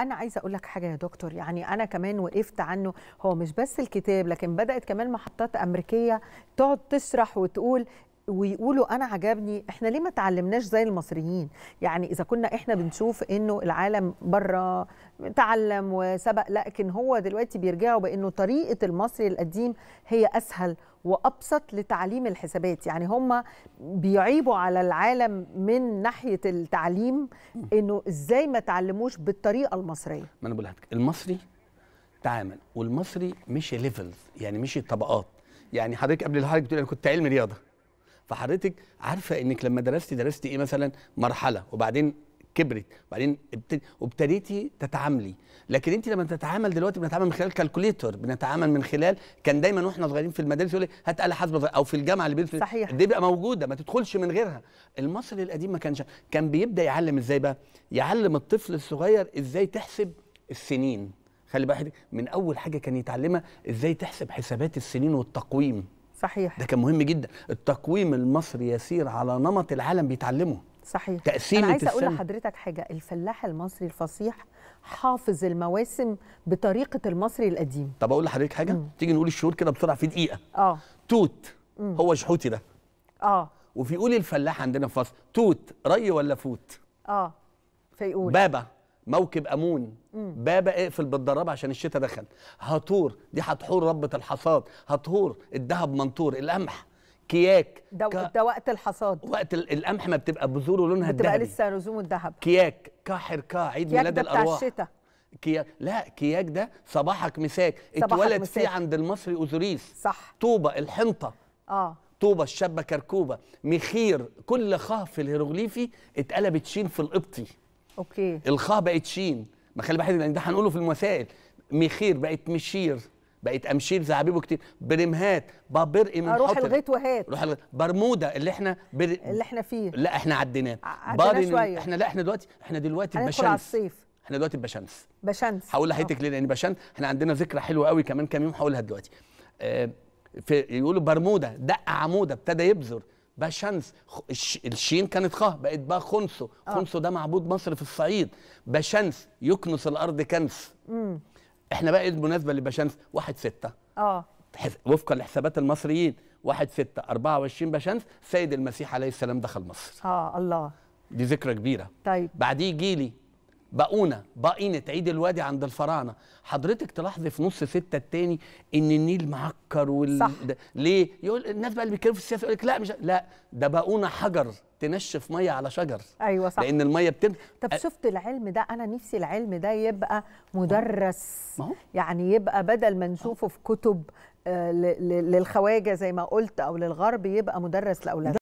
أنا عايزة أقول لك حاجة يا دكتور يعني أنا كمان وقفت عنه هو مش بس الكتاب لكن بدأت كمان محطات أمريكية تقعد تشرح وتقول ويقولوا انا عجبني احنا ليه ما تعلمناش زي المصريين يعني اذا كنا احنا بنشوف انه العالم بره تعلم وسبق لكن هو دلوقتي بيرجعوا بانه طريقه المصري القديم هي اسهل وابسط لتعليم الحسابات يعني هم بيعيبوا على العالم من ناحيه التعليم انه ازاي ما تعلموش بالطريقه المصريه ما انا بقول لك المصري تعامل والمصري مشي ليفلز يعني مشي طبقات يعني حضرتك قبل حضرتك بتقول انا كنت علم رياضه فحضرتك عارفه انك لما درستي درستي ايه مثلا مرحله وبعدين كبرت وبعدين وابتديتي تتعاملي لكن انت لما تتعامل دلوقتي بنتعامل من خلال كالكوليتر بنتعامل من خلال كان دايما واحنا صغيرين في المدارس يقول لي هات اله حاسبه او في الجامعه اللي بيدرس صحيح دي بقى موجوده ما تدخلش من غيرها المصري القديم ما كانش كان بيبدا يعلم ازاي بقى يعلم الطفل الصغير ازاي تحسب السنين خلي بالك من اول حاجه كان يتعلمها ازاي تحسب حسابات السنين والتقويم صحيح ده كان مهم جدا التقويم المصري يسير على نمط العالم بيتعلمه صحيح تقسيمة انا عايزه اقول لحضرتك حاجه الفلاح المصري الفصيح حافظ المواسم بطريقه المصري القديم طب اقول لحضرتك حاجه مم. تيجي نقول الشهور كده بسرعه في دقيقه اه توت مم. هو شحوتي ده اه وفي قول الفلاح عندنا في فصل توت ري ولا فوت اه فيقول بابا موكب امون باب اقفل بالضرب عشان الشتاء دخل هطور دي هتحور ربه الحصاد هطور الذهب منطور القمح كياك ده, ك... ده وقت الحصاد وقت القمح ما بتبقى بذوره لونها الذهبي بتبقى لسه رسوم الذهب كياك كاحر كا عيد كياك ميلاد الارواح بتاع الشتاء كياك لا كياك ده صباحك مساك اتولد مساك. فيه عند المصري اوزوريس صح طوبه الحنطه اه طوبه الشابه كركوبه مخير كل خاف الهيروغليفي اتقلبت شين في القبطي اوكي الخاء بقت شين ما خلي بالك يعني ده هنقوله في المسائل مخير بقت مشير بقت امشير زعبيبه كتير برمهات بابر من اروح الغيت وهات روح الغيت. برموده اللي احنا بر... اللي احنا فيه لا احنا عديناه عديناه شويه احنا لا احنا دلوقتي احنا دلوقتي البشمس على الصيف احنا دلوقتي بشمس بشمس هقول آه. لحضرتك ليه لان بشمس احنا عندنا ذكرى حلوه قوي كمان كام يوم هقولها دلوقتي آه في يقولوا برموده دق عموده ابتدى يبذر شمس الشين كانت خه بقت بقى خنسو آه. خنسو ده معبود مصر في الصعيد بشنس يكنس الارض كنس مم. احنا بقى إيه بالمناسبه لبشنس واحد ستة اه وفقا لحسابات المصريين واحد ستة 24 باشنس سيد المسيح عليه السلام دخل مصر اه الله دي ذكرى كبيره طيب بعديه جيلي بقونا بقينة عيد الوادي عند الفراعنة حضرتك تلاحظي في نص ستة التاني ان النيل معكر وال... صح. ده... ليه يقول الناس بقى اللي بيتكلموا في السياسة يقول لك لا مش لا ده بقونا حجر تنشف ميه على شجر ايوه صح لان الميه بتن طب أ... شفت العلم ده انا نفسي العلم ده يبقى مدرس ما هو؟ يعني يبقى بدل ما نشوفه في كتب آه، للخواجه زي ما قلت او للغرب يبقى مدرس لاولادنا